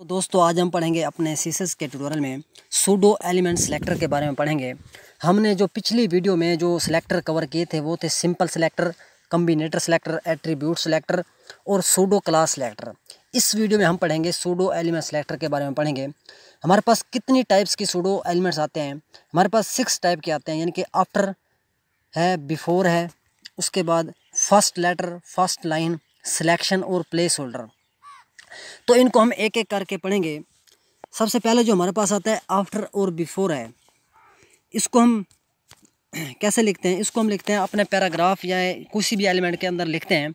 तो दोस्तों आज हम पढ़ेंगे अपने सीसेस के ट्यूटोरियल में सूडो एलिमेंट सेलेक्टर के बारे में पढ़ेंगे हमने जो पिछली वीडियो में जो सिलेक्टर कवर किए थे वो थे simple selector combinator selector attribute selector और सूडो क्लास सिलेक्टर इस वीडियो में हम पढ़ेंगे सूडो एलिमेंट सेलेक्टर के बारे में पढ़ेंगे हमारे पास कितनी टाइप्स की सूडो एलिमेंट्स आते हैं हमारे पास सिक्स टाइप के आते हैं यानी कि आफ्टर है बिफोर है उसके बाद first letter first line selection और प्लेस होल्डर तो इनको हम एक एक करके पढ़ेंगे सबसे पहले जो हमारे पास आता है आफ्टर और बिफोर है इसको हम कैसे लिखते हैं इसको हम लिखते हैं अपने पैराग्राफ या किसी भी एलिमेंट के अंदर लिखते हैं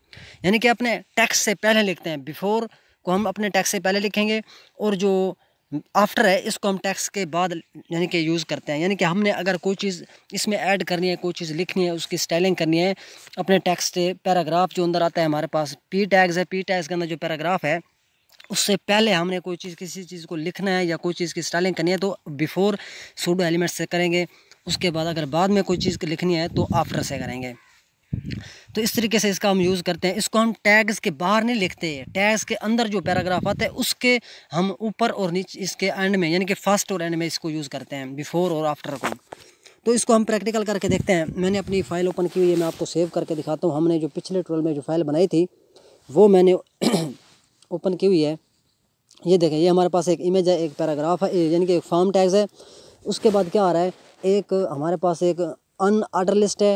यानी कि अपने टैक्स से पहले लिखते हैं बिफोर को हम अपने टैक्स से पहले लिखेंगे और जो आफ्टर है इसको हम टैक्स के बाद यानी कि यूज़ करते हैं यानी कि हमने अगर कोई चीज़ इसमें ऐड करनी है कोई चीज़ लिखनी है उसकी स्टाइलिंग करनी है अपने टैक्स से पैराग्राफ जो अंदर आता है हमारे पास पी टैग्स है पी टैग्स के अंदर जो पैराग्राफ है उससे पहले हमने कोई चीज़ किसी चीज़ को लिखना है या कोई चीज़ की स्टाइलिंग करनी है तो बिफोर सूडो एलिमेंट से करेंगे उसके बाद अगर बाद में कोई चीज़ लिखनी है तो आफ्टर से करेंगे तो इस तरीके से इसका हम यूज़ करते हैं इसको हम टैग्स के बाहर नहीं लिखते टैग्स के अंदर जो पैराग्राफ आते हैं उसके हम ऊपर और नीचे इसके एंड में यानी कि फर्स्ट और एंड में इसको यूज़ करते हैं बिफोर और आफ्टर को तो इसको हम प्रैक्टिकल करके देखते हैं मैंने अपनी फ़ाइल ओपन की हुई है मैं आपको सेव करके दिखाता हूँ हमने जो पिछले ट्वेल्व में जो फाइल बनाई थी वो मैंने ओपन की हुई है ये देखें ये हमारे पास एक इमेज है एक पैराग्राफ है यानी कि एक फॉर्म टैक्स है उसके बाद क्या आ रहा है एक हमारे पास एक अन आर्डर लिस्ट है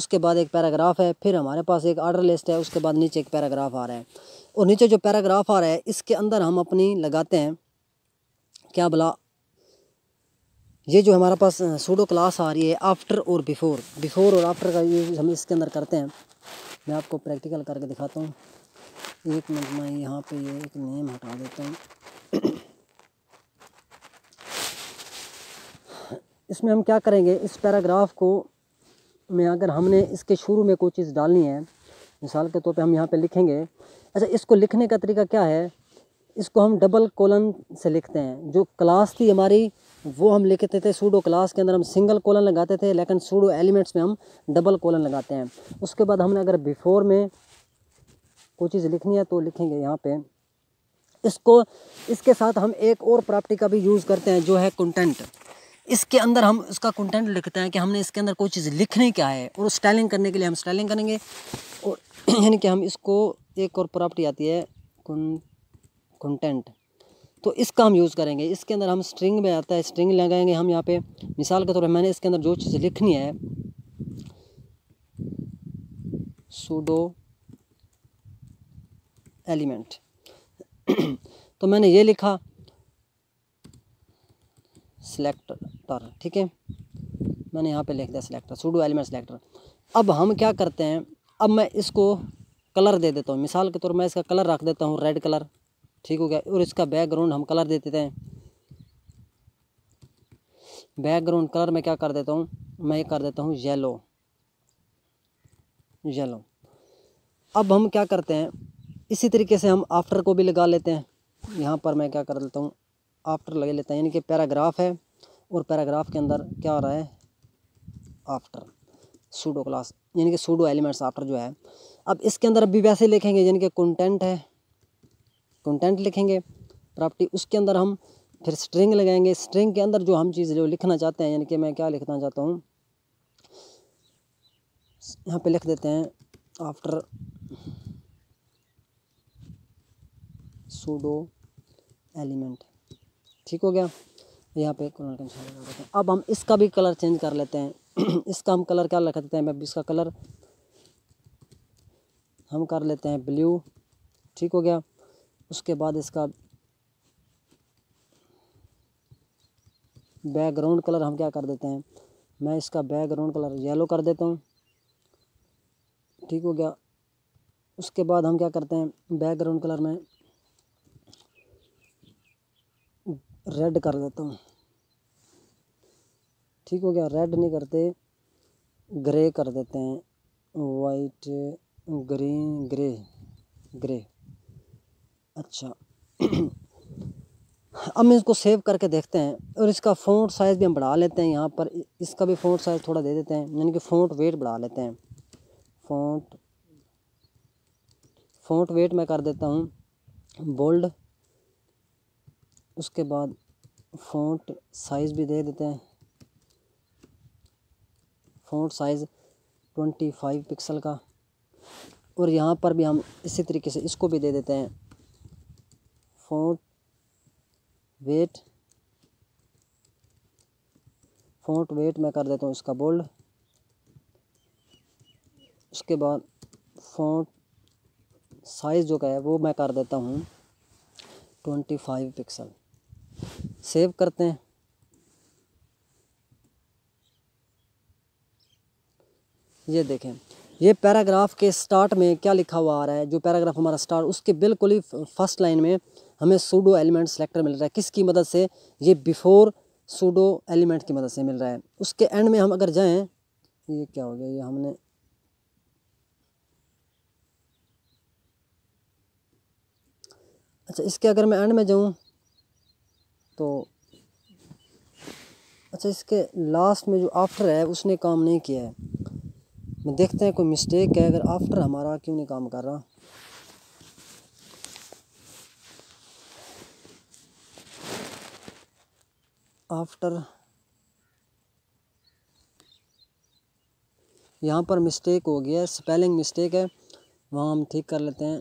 उसके बाद एक पैराग्राफ है फिर हमारे पास एक आर्डर लिस्ट है उसके बाद नीचे एक पैराग्राफ आ रहा है और नीचे जो पैराग्राफ आ रहा है इसके अंदर हम अपनी लगाते हैं क्या बोला ये जो हमारे पास सूडो क्लास आ रही है आफ्टर और बिफोर बिफोर और आफ्टर का यूज़ हम इसके अंदर करते हैं मैं आपको प्रैक्टिकल करके दिखाता हूँ एक मिनट में यहाँ पे ये एक नेम हटा देता हूँ इसमें हम क्या करेंगे इस पैराग्राफ को में अगर हमने इसके शुरू में कोई चीज़ डालनी है मिसाल के तौर पे हम यहाँ पे लिखेंगे अच्छा इसको लिखने का तरीका क्या है इसको हम डबल कॉलन से लिखते हैं जो क्लास थी हमारी वो हम लिखते थे सूडो क्लास के अंदर हम सिंगल कोलन लगाते थे लेकिन सूडो एलिमेंट्स में हम डबल कॉलन लगाते हैं उसके बाद हमने अगर बिफोर में कोई चीज़ लिखनी है तो लिखेंगे यहाँ पे इसको इसके साथ हम एक और प्रॉपर्टी का भी यूज़ करते हैं जो है कंटेंट इसके अंदर हम इसका कंटेंट लिखते हैं कि हमने इसके अंदर कोई चीज़ लिखनी क्या है और स्टाइलिंग करने के लिए हम स्टाइलिंग करेंगे और यानी कि हम इसको एक और प्रॉपर्टी आती है कंटेंट तो इसका हम यूज़ करेंगे इसके अंदर हम स्ट्रिंग में आता है स्ट्रिंग लगाएंगे हम यहाँ पे मिसाल के तौर पर मैंने इसके अंदर जो चीज़ लिखनी है सूडो एलिमेंट तो मैंने ये लिखा सेलेक्टर ठीक है मैंने यहाँ पे लिख दिया सेलेक्टर सूडो एलिमेंट सेलेक्टर अब हम क्या करते हैं अब मैं इसको कलर दे देता हूँ मिसाल के तौर मैं इसका कलर रख देता हूँ रेड कलर ठीक हो गया और इसका बैकग्राउंड हम कलर दे देते हैं बैकग्राउंड कलर में क्या कर देता हूँ मैं ये कर देता हूँ येलो येलो अब हम क्या करते हैं इसी तरीके से हम आफ्टर को भी लगा लेते हैं यहाँ पर मैं क्या कर लेता हूँ आफ्टर लगा लेते हैं यानी कि पैराग्राफ है और पैराग्राफ के अंदर क्या हो रहा है आफ्टर सूडो क्लास यानी कि सूडो एलिमेंट्स आफ्टर जो है अब इसके अंदर अभी वैसे लिखेंगे यानी कि कंटेंट है कंटेंट लिखेंगे प्रॉपर्टी उसके अंदर हम फिर स्ट्रिंग लगाएंगे स्ट्रिंग के अंदर जो हम चीज़ जो लिखना चाहते हैं यानी कि मैं क्या लिखना चाहता हूँ यहाँ पे लिख देते हैं आफ्टर सूडो एलिमेंट ठीक हो गया यहाँ पे कलर का निशान लगा देते हैं अब हम इसका भी कलर चेंज कर लेते हैं इसका हम कलर क्या रख देते हैं मैं इसका कलर हम कर लेते हैं ब्लू ठीक हो गया उसके बाद इसका बैकग्राउंड कलर हम क्या कर देते हैं मैं इसका बैकग्राउंड कलर येलो कर देता हूँ ठीक हो गया उसके बाद हम क्या करते हैं बैकग्राउंड कलर में रेड कर देता हूँ ठीक हो गया रेड नहीं करते ग्रे कर देते हैं वाइट ग्रीन ग्रे ग्रे अच्छा अब हम इसको सेव करके देखते हैं और इसका फ़ॉन्ट साइज़ भी हम बढ़ा लेते हैं यहाँ पर इसका भी फ़ॉन्ट साइज़ थोड़ा दे देते हैं यानी कि फ़ॉन्ट वेट बढ़ा लेते हैं फ़ॉन्ट फ़ॉन्ट वेट मैं कर देता हूँ बोल्ड उसके बाद फ़ॉन्ट साइज़ भी दे देते हैं font size twenty five pixel का और यहाँ पर भी हम इसी तरीके से इसको भी दे देते हैं फ़ॉन्ट वेट फ़ॉन्ट वेट मैं कर देता हूँ इसका बोल्ड उसके बाद फ़ॉन्ट साइज़ जो का है वो मैं कर देता हूँ ट्वेंटी फाइव पिक्सल सेव करते हैं ये देखें ये पैराग्राफ के स्टार्ट में क्या लिखा हुआ आ रहा है जो पैराग्राफ हमारा स्टार्ट उसके बिल्कुल ही फर्स्ट लाइन में हमें सूडो एलिमेंट सेलेक्टर मिल रहा है किसकी मदद से ये बिफोर सूडो एलिमेंट की मदद से मिल रहा है उसके एंड में हम अगर जाएं ये क्या हो गया ये हमने अच्छा इसके अगर मैं एंड में जाऊँ तो अच्छा इसके लास्ट में जो आफ्टर है उसने काम नहीं किया है मैं देखते हैं कोई मिस्टेक है अगर आफ्टर हमारा क्यों नहीं काम कर रहा आफ्टर यहाँ पर मिस्टेक हो गया है स्पेलिंग मिस्टेक है वहाँ हम ठीक कर लेते हैं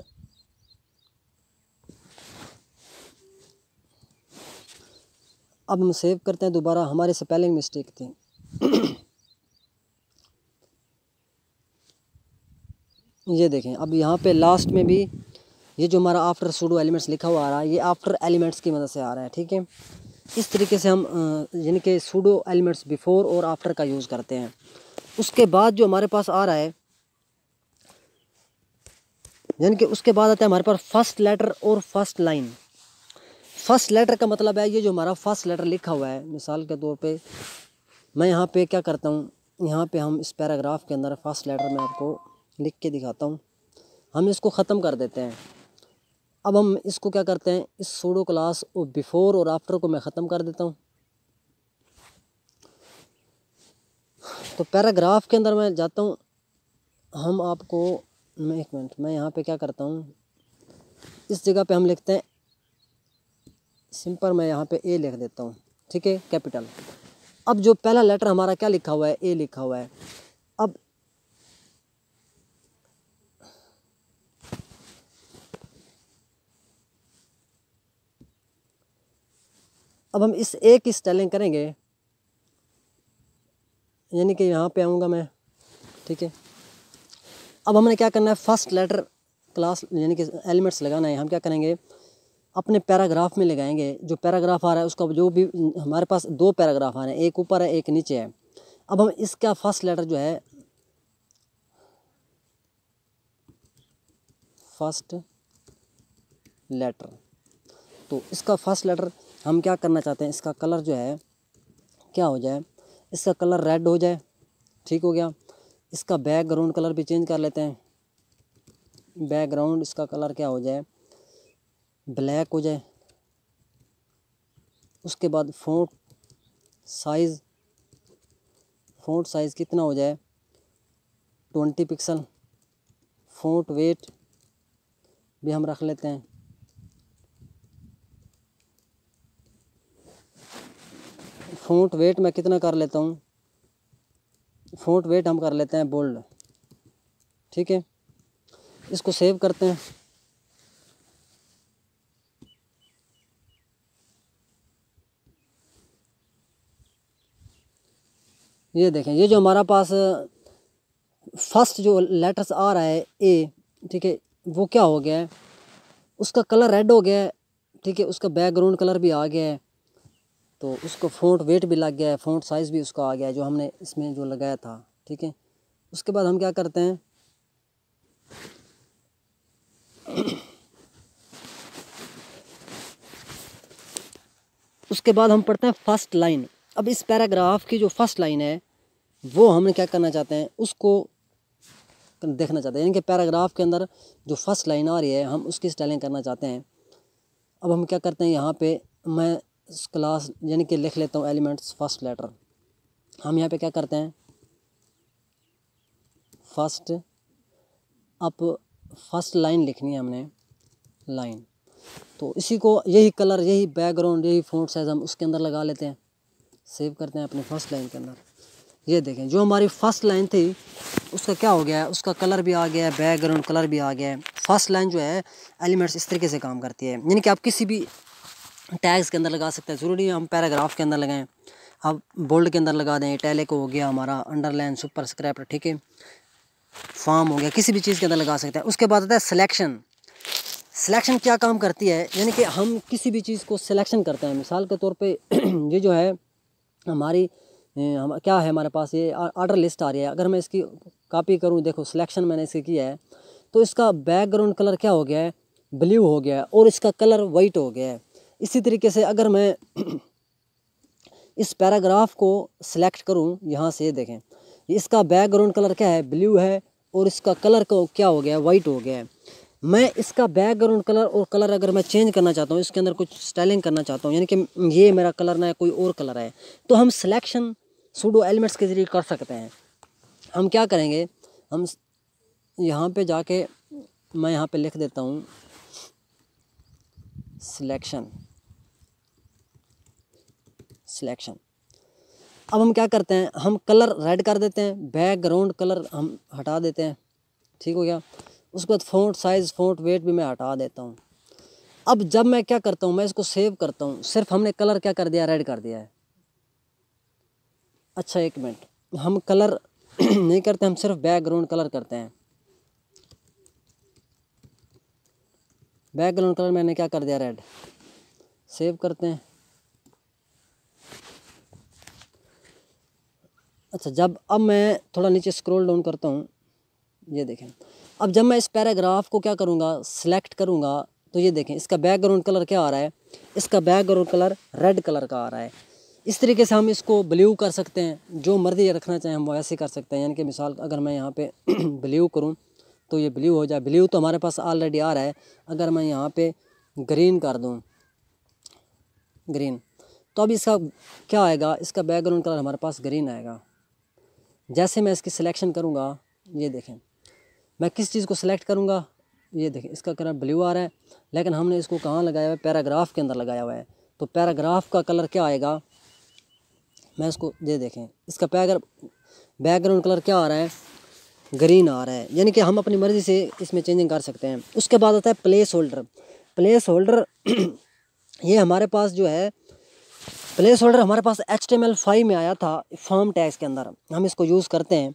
अब हम सेव करते हैं दोबारा हमारे स्पेलिंग मिस्टेक थी ये देखें अब यहाँ पे लास्ट में भी ये जो हमारा आफ्टर सूडो एलिमेंट्स लिखा हुआ आ रहा है ये आफ्टर एलिमेंट्स की मदद से आ रहा है ठीक है इस तरीके से हम यानी कि सूडो एलिमेंट्स बिफोर और आफ्टर का यूज़ करते हैं उसके बाद जो हमारे पास आ रहा है यानी कि उसके बाद आता है हमारे पास फर्स्ट लेटर और फर्स्ट लाइन फर्स्ट लेटर का मतलब है ये जो हमारा फर्स्ट लेटर लिखा हुआ है मिसाल के तौर पे मैं यहाँ पे क्या करता हूँ यहाँ पे हम इस पैराग्राफ के अंदर फर्स्ट लेटर में आपको लिख के दिखाता हूँ हम इसको ख़त्म कर देते हैं अब हम इसको क्या करते हैं इस सोडो क्लास और बिफ़ोर और आफ्टर को मैं ख़त्म कर देता हूँ तो पैराग्राफ के अंदर मैं जाता हूँ हम आपको मैं एक मिनट मैं यहाँ पे क्या करता हूँ इस जगह पे हम लिखते हैं सिंपल मैं यहाँ पे ए लिख देता हूँ ठीक है कैपिटल अब जो पहला लेटर हमारा क्या लिखा हुआ है ए लिखा हुआ है अब अब हम इस ए की स्टेलिंग करेंगे यानी कि यहाँ पे आऊँगा मैं ठीक है अब हमने क्या करना है फर्स्ट लेटर क्लास यानी कि एलिमेंट्स लगाना है हम क्या करेंगे अपने पैराग्राफ में लगाएंगे जो पैराग्राफ आ रहा है उसका जो भी हमारे पास दो पैराग्राफ आ रहे हैं एक ऊपर है एक नीचे है अब हम इसका फर्स्ट लेटर जो है फर्स्ट लेटर तो इसका फर्स्ट लेटर हम क्या करना चाहते हैं इसका कलर जो है क्या हो जाए इसका कलर रेड हो जाए ठीक हो गया इसका बैकग्राउंड कलर भी चेंज कर लेते हैं बैकग्राउंड इसका कलर क्या हो जाए ब्लैक हो जाए उसके बाद फ़ॉन्ट साइज़ फ़ॉन्ट साइज़ कितना हो जाए ट्वेंटी पिक्सल फ़ॉन्ट वेट भी हम रख लेते हैं फ़ॉन्ट वेट मैं कितना कर लेता हूँ फ़ॉन्ट वेट हम कर लेते हैं बोल्ड ठीक है इसको सेव करते हैं ये देखें ये जो हमारा पास फर्स्ट जो लेटर्स आ रहा है ए ठीक है वो क्या हो गया है उसका कलर रेड हो गया है ठीक है उसका बैकग्राउंड कलर भी आ गया है तो उसको फ़ॉन्ट वेट भी लग गया है फ़ॉन्ट साइज़ भी उसका आ गया है जो हमने इसमें जो लगाया था ठीक है उसके बाद हम क्या करते हैं उसके बाद हम पढ़ते हैं फर्स्ट लाइन अब इस पैराग्राफ की जो फर्स्ट लाइन है वो हम क्या करना चाहते हैं उसको देखना चाहते हैं यानी कि पैराग्राफ के अंदर जो फर्स्ट लाइन आ रही है हम उसकी स्टाइलिंग करना चाहते हैं अब हम क्या करते हैं यहाँ पे मैं क्लास यानी कि लिख लेता हूँ एलिमेंट्स फर्स्ट लेटर हम यहाँ पे क्या करते हैं फर्स्ट अप फर्स्ट लाइन लिखनी है हमने लाइन तो इसी को यही कलर यही बैकग्राउंड यही फोन साइज़ हम उसके अंदर लगा लेते हैं सेव करते हैं अपने फर्स्ट लाइन के अंदर ये देखें जो हमारी फर्स्ट लाइन थी उसका क्या हो गया है उसका कलर भी आ गया है बैकग्राउंड कलर भी आ गया है फर्स्ट लाइन जो है एलिमेंट्स इस तरीके से काम करती है यानी कि आप किसी भी टैग्स के अंदर लगा सकते हैं ज़रूरी है हम पैराग्राफ के अंदर लगाएं आप बोल्ड के अंदर लगा दें टैलेक हो गया हमारा अंडरलाइन सुपर स्क्रैप्ट ठीक है फॉर्म हो गया किसी भी चीज़ के अंदर लगा सकते हैं उसके बाद आता है सिलेक्शन सिलेक्शन क्या काम करती है यानी कि हम किसी भी चीज़ को सिलेक्शन करते हैं मिसाल के तौर पर ये जो है हमारी हम क्या है हमारे पास ये आर्डर लिस्ट आ रही है अगर मैं इसकी कॉपी करूँ देखो सिलेक्शन मैंने इसे किया है तो इसका बैकग्राउंड कलर क्या हो गया है ब्लू हो गया है और इसका कलर वाइट हो गया है इसी तरीके से अगर मैं इस पैराग्राफ को सिलेक्ट करूँ यहाँ से देखें इसका बैकग्राउंड कलर क्या है ब्लू है और इसका कलर को क्या हो गया है वाइट हो गया है मैं इसका बैकग्राउंड कलर और कलर अगर मैं चेंज करना चाहता हूँ इसके अंदर कुछ स्टाइलिंग करना चाहता हूँ यानी कि ये मेरा कलर ना है कोई और कलर है तो हम सिलेक्शन सूडो एलिमेंट्स के ज़रिए कर सकते हैं हम क्या करेंगे हम यहाँ पे जाके मैं यहाँ पे लिख देता हूँ सिलेक्शन सिलेक्शन अब हम क्या करते हैं हम कलर रेड कर देते हैं बैकग्राउंड कलर हम हटा देते हैं ठीक हो गया उसके बाद फ़ॉन्ट साइज़ फ़ॉन्ट वेट भी मैं हटा देता हूँ अब जब मैं क्या करता हूँ मैं इसको सेव करता हूँ सिर्फ हमने कलर क्या कर दिया रेड कर दिया है अच्छा एक मिनट हम कलर नहीं करते हम सिर्फ बैकग्राउंड कलर करते हैं बैकग्राउंड कलर मैंने क्या कर दिया रेड सेव करते हैं अच्छा जब अब मैं थोड़ा नीचे स्क्रॉल डाउन करता हूँ ये देखें अब जब मैं इस पैराग्राफ को क्या करूँगा सिलेक्ट करूँगा तो ये देखें इसका बैकग्राउंड कलर क्या आ रहा है इसका बैकग्राउंड कलर रेड कलर का आ रहा है इस तरीके से हम इसको ब्ल्यू कर सकते हैं जो मर्जी रखना चाहें हम वैसे कर सकते हैं यानी कि मिसाल अगर मैं यहाँ पे ब्ल्यू करूँ तो ये ब्ल्यू हो जाए ब्ल्यू तो हमारे पास ऑलरेडी आ रहा है अगर मैं यहाँ पे ग्रीन कर दूँ ग्रीन तो अब इसका क्या आएगा इसका बैकग्राउंड कलर हमारे पास ग्रीन आएगा जैसे मैं इसकी सिलेक्शन करूँगा ये देखें मैं किस चीज़ को सिलेक्ट करूँगा ये देखें इसका कलर ब्लू आ रहा है लेकिन हमने इसको कहाँ लगाया हुआ है पैराग्राफ के अंदर लगाया हुआ है तो पैराग्राफ का कलर क्या आएगा मैं इसको दे देखें इसका बैगर बैकग्राउंड कलर क्या आ रहा है ग्रीन आ रहा है यानी कि हम अपनी मर्ज़ी से इसमें चेंजिंग कर सकते हैं उसके बाद आता है प्लेस होल्डर प्लेस होल्डर ये हमारे पास जो है प्लेस होल्डर हमारे पास एच टी फाइव में आया था फार्म टैक्स के अंदर हम इसको यूज़ करते हैं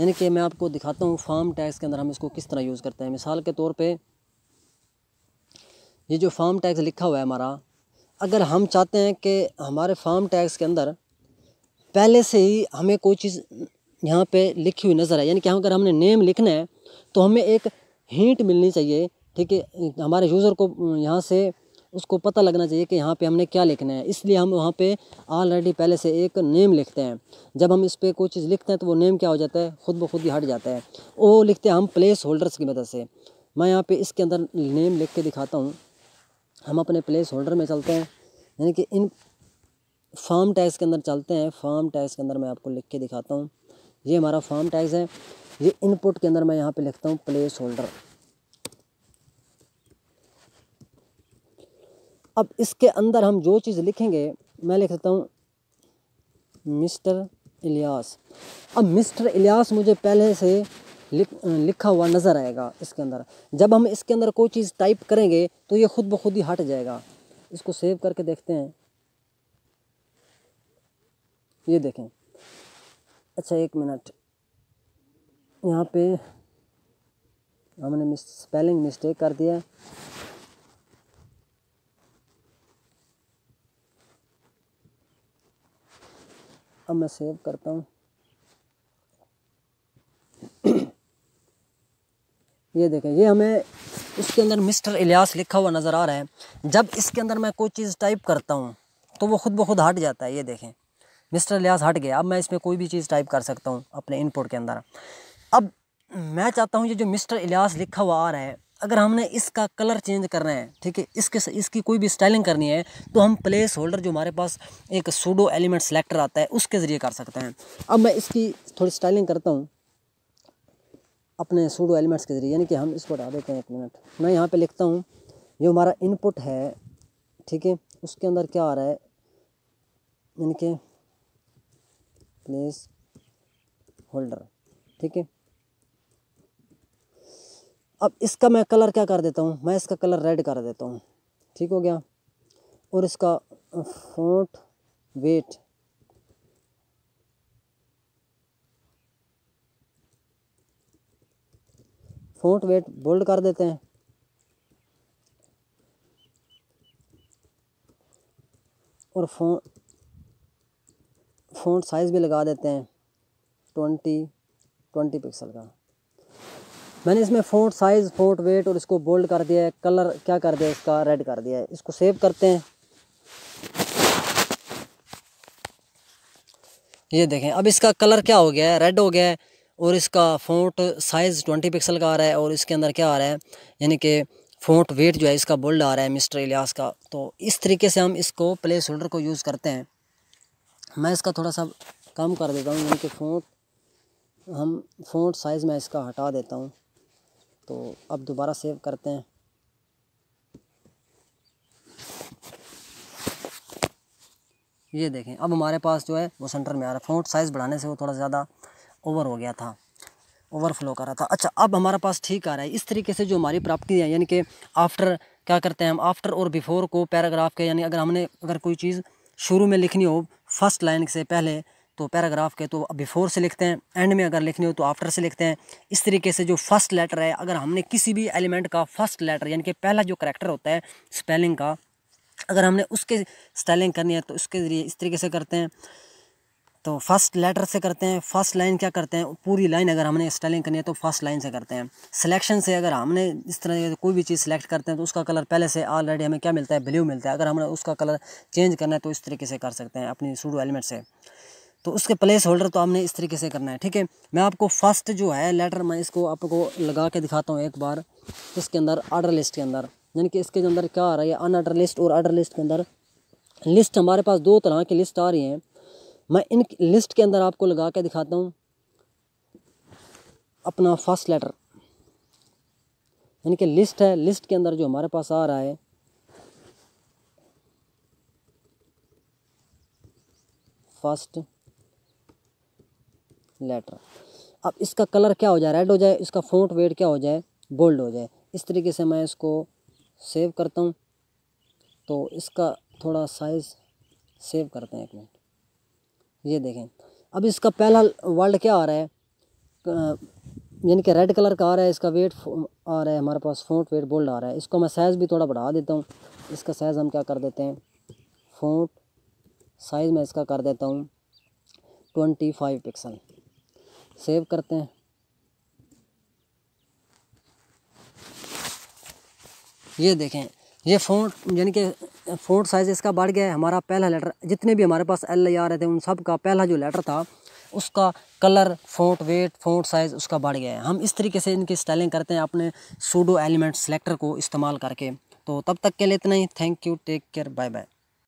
यानी कि मैं आपको दिखाता हूँ फार्म टैक्स के अंदर हम इसको किस तरह यूज़ करते हैं मिसाल के तौर पर ये जो फार्म टैक्स लिखा हुआ है हमारा अगर हम चाहते हैं कि हमारे फार्म टैक्स के अंदर पहले से ही हमें कोई चीज़ यहाँ पे लिखी हुई नज़र आए यानी कि अगर हमने नेम लिखना है तो हमें एक हिंट मिलनी चाहिए ठीक है हमारे यूज़र को यहाँ से उसको पता लगना चाहिए कि यहाँ पे हमने क्या लिखना है इसलिए हम वहाँ पे ऑलरेडी पहले से एक नेम लिखते हैं जब हम इस पर कोई चीज़ लिखते हैं तो वो नेम क्या हो जाता है खुद ब खुद ही हट जाता है वो लिखते हैं हम प्लेस होल्डर्स की मदद से मैं यहाँ पे इसके अंदर नेम लिख के दिखाता हूँ हम अपने प्लेस होल्डर में चलते हैं यानी कि इन फार्म टैक्स के अंदर चलते हैं फार्म टैक्स के अंदर मैं आपको लिख के दिखाता हूँ ये हमारा फार्म टैक्स है ये इनपुट के अंदर मैं यहाँ पे लिखता हूँ प्लेस होल्डर अब इसके अंदर हम जो चीज़ लिखेंगे मैं लिख देता हूँ मिस्टर इलियास अब मिस्टर इलियास मुझे पहले से लिख लिखा हुआ नज़र आएगा इसके अंदर जब हम इसके अंदर कोई चीज़ टाइप करेंगे तो ये खुद ब खुद ही हट जाएगा इसको सेव करके देखते हैं ये देखें अच्छा एक मिनट यहाँ पे हमने मिस स्पेलिंग मिस्टेक कर दिया अब मैं सेव करता हूँ ये देखें ये हमें इसके अंदर मिस्टर इलियास लिखा हुआ नज़र आ रहा है जब इसके अंदर मैं कोई चीज़ टाइप करता हूँ तो वो खुद ब खुद हट जाता है ये देखें मिस्टर लियाज हट गया अब मैं इसमें कोई भी चीज़ टाइप कर सकता हूँ अपने इनपुट के अंदर अब मैं चाहता हूँ ये जो मिस्टर इलियास लिखा हुआ आ रहा है अगर हमने इसका कलर चेंज करना है ठीक है इसके इसकी कोई भी स्टाइलिंग करनी है तो हम प्लेस होल्डर जो हमारे पास एक सूडो एलिमेंट सेलेक्टर आता है उसके ज़रिए कर सकते हैं अब मैं इसकी थोड़ी स्टाइलिंग करता हूँ अपने सूडो एलिमेंट्स के ज़रिए यानी कि हम इसको हटा देते हैं एक मिनट मैं यहाँ पर लिखता हूँ जो हमारा इनपुट है ठीक है उसके अंदर क्या आ रहा है यानी कि प्लेस होल्डर ठीक है अब इसका मैं कलर क्या कर देता हूँ मैं इसका कलर रेड कर देता हूँ ठीक हो गया और इसका font weight font weight bold कर देते हैं और फोन फ़ॉन्ट साइज़ भी लगा देते हैं ट्वेंटी ट्वेंटी पिक्सल का मैंने इसमें फ़ॉन्ट साइज़ फ़ॉन्ट वेट और इसको बोल्ड कर दिया है कलर क्या कर दिया इसका रेड कर दिया है इसको सेव करते हैं ये देखें अब इसका कलर क्या हो गया है रेड हो गया है और इसका फ़ॉन्ट साइज़ ट्वेंटी पिक्सल का आ रहा है और इसके अंदर क्या आ रहा है यानी कि फ़ॉन्ट वेट जो है इसका बोल्ड आ रहा है मिस्टर इलियास का तो इस तरीके से हम इसको प्लेस होल्डर को यूज़ करते हैं मैं इसका थोड़ा सा कम कर देता हूँ यानी कि फोट हम फोट साइज़ में इसका हटा देता हूँ तो अब दोबारा सेव करते हैं ये देखें अब हमारे पास जो है वो सेंटर में आ रहा है फोट साइज़ बढ़ाने से वो थोड़ा ज़्यादा ओवर हो गया था ओवरफ्लो कर रहा था अच्छा अब हमारे पास ठीक आ रहा है इस तरीके से जो हमारी प्रॉपर्टी है यानी कि आफ्टर क्या करते हैं हम आफ्टर और बिफोर को पैराग्राफ के यानी अगर हमने अगर कोई चीज़ शुरू में लिखनी हो फर्स्ट लाइन से पहले तो पैराग्राफ के तो बिफोर से लिखते हैं एंड में अगर लिखनी हो तो आफ्टर से लिखते हैं इस तरीके से जो फर्स्ट लेटर है अगर हमने किसी भी एलिमेंट का फर्स्ट लेटर यानी कि पहला जो करैक्टर होता है स्पेलिंग का अगर हमने उसके स्टाइलिंग करनी है तो उसके ज़रिए इस तरीके से करते हैं तो फर्स्ट लेटर से करते हैं फर्स्ट लाइन क्या करते हैं पूरी लाइन अगर हमने स्टाइलिंग करनी है तो फर्स्ट लाइन से करते हैं सिलेक्शन से अगर हमने इस तरह से कोई भी चीज़ सेलेक्ट करते हैं तो उसका कलर पहले से ऑलरेडी हमें क्या मिलता है ब्लू मिलता है अगर हमें उसका कलर चेंज करना है तो इस तरीके से कर सकते हैं अपनी सूडो एलिमेंट से तो उसके प्लेस होल्डर तो हमने इस तरीके से करना है ठीक है मैं आपको फर्स्ट जो है लेटर मैं इसको आपको लगा के दिखाता हूँ एक बार इसके अंदर आर्डर लिस्ट के अंदर यानी कि इसके अंदर क्या आ रहा है अन आर्डर लिस्ट और आर्डर लिस्ट के अंदर लिस्ट हमारे पास दो तरह की लिस्ट आ रही हैं मैं इन लिस्ट के अंदर आपको लगा के दिखाता हूँ अपना फर्स्ट लेटर यानी कि लिस्ट है लिस्ट के अंदर जो हमारे पास आ रहा है फर्स्ट लेटर अब इसका कलर क्या हो जाए रेड हो जाए इसका फोट वेट क्या हो जाए बोल्ड हो जाए इस तरीके से मैं इसको सेव करता हूँ तो इसका थोड़ा साइज़ सेव करते हैं एक मिनट ये देखें अब इसका पहला वर्ल्ड क्या आ रहा है यानी कि रेड कलर का आ रहा है इसका वेट आ रहा है हमारे पास फोट वेट बोल्ड आ रहा है इसको मैं साइज़ भी थोड़ा बढ़ा देता हूँ इसका साइज़ हम क्या कर देते हैं फोट साइज़ मैं इसका कर देता हूँ ट्वेंटी फाइव पिक्सल सेव करते हैं ये देखें ये फोन यानी कि फोर्ट साइज़ इसका बढ़ गया है हमारा पहला लेटर जितने भी हमारे पास एल आ रहे थे उन सब का पहला जो लेटर था उसका colour font weight font size उसका बढ़ गया है हम इस तरीके से इनकी स्टाइलिंग करते हैं अपने सूडो एलिमेंट सेलेक्टर को इस्तेमाल करके तो तब तक के लिए इतना ही thank you take care bye bye